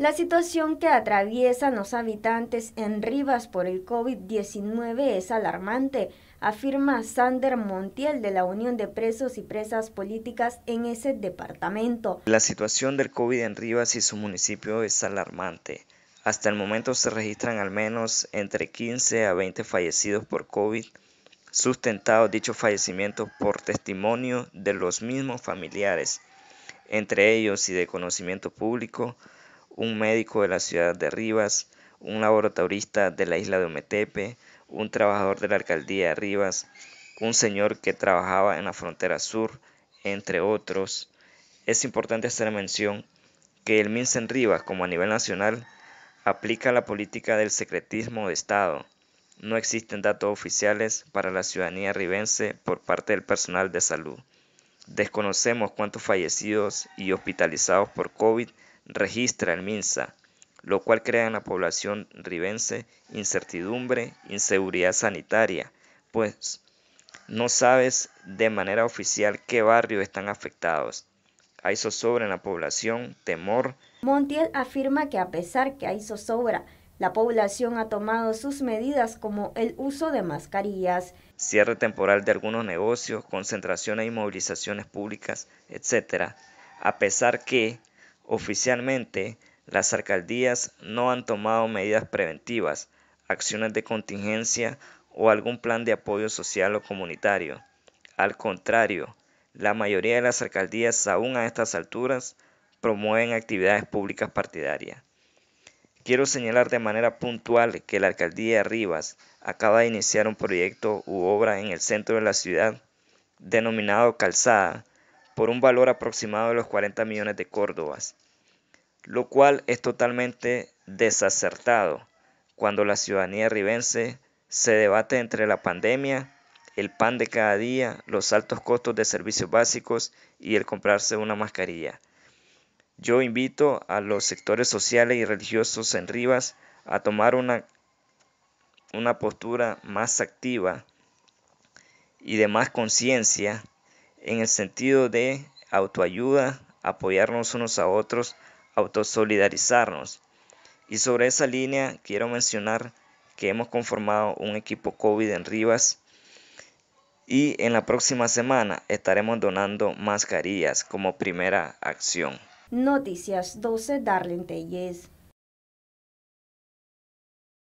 La situación que atraviesan los habitantes en Rivas por el COVID-19 es alarmante, afirma Sander Montiel de la Unión de Presos y Presas Políticas en ese departamento. La situación del COVID en Rivas y su municipio es alarmante. Hasta el momento se registran al menos entre 15 a 20 fallecidos por COVID, sustentados dichos fallecimientos por testimonio de los mismos familiares, entre ellos y de conocimiento público un médico de la ciudad de Rivas, un laboratorista de la isla de Ometepe, un trabajador de la alcaldía de Rivas, un señor que trabajaba en la frontera sur, entre otros. Es importante hacer mención que el MINSA en Rivas, como a nivel nacional, aplica la política del secretismo de Estado. No existen datos oficiales para la ciudadanía ribense por parte del personal de salud. Desconocemos cuántos fallecidos y hospitalizados por COVID registra el MINSA, lo cual crea en la población ribense incertidumbre, inseguridad sanitaria, pues no sabes de manera oficial qué barrios están afectados. Hay zozobra en la población, temor. Montiel afirma que a pesar que hay zozobra, la población ha tomado sus medidas como el uso de mascarillas, cierre temporal de algunos negocios, concentraciones y movilizaciones públicas, etc. A pesar que Oficialmente, las alcaldías no han tomado medidas preventivas, acciones de contingencia o algún plan de apoyo social o comunitario. Al contrario, la mayoría de las alcaldías aún a estas alturas promueven actividades públicas partidarias. Quiero señalar de manera puntual que la alcaldía de Rivas acaba de iniciar un proyecto u obra en el centro de la ciudad denominado Calzada, por un valor aproximado de los 40 millones de córdobas, lo cual es totalmente desacertado cuando la ciudadanía ribense se debate entre la pandemia, el pan de cada día, los altos costos de servicios básicos y el comprarse una mascarilla. Yo invito a los sectores sociales y religiosos en Rivas a tomar una, una postura más activa y de más conciencia en el sentido de autoayuda, apoyarnos unos a otros, autosolidarizarnos. Y sobre esa línea quiero mencionar que hemos conformado un equipo COVID en Rivas y en la próxima semana estaremos donando mascarillas como primera acción. Noticias 12 Darlene Telles.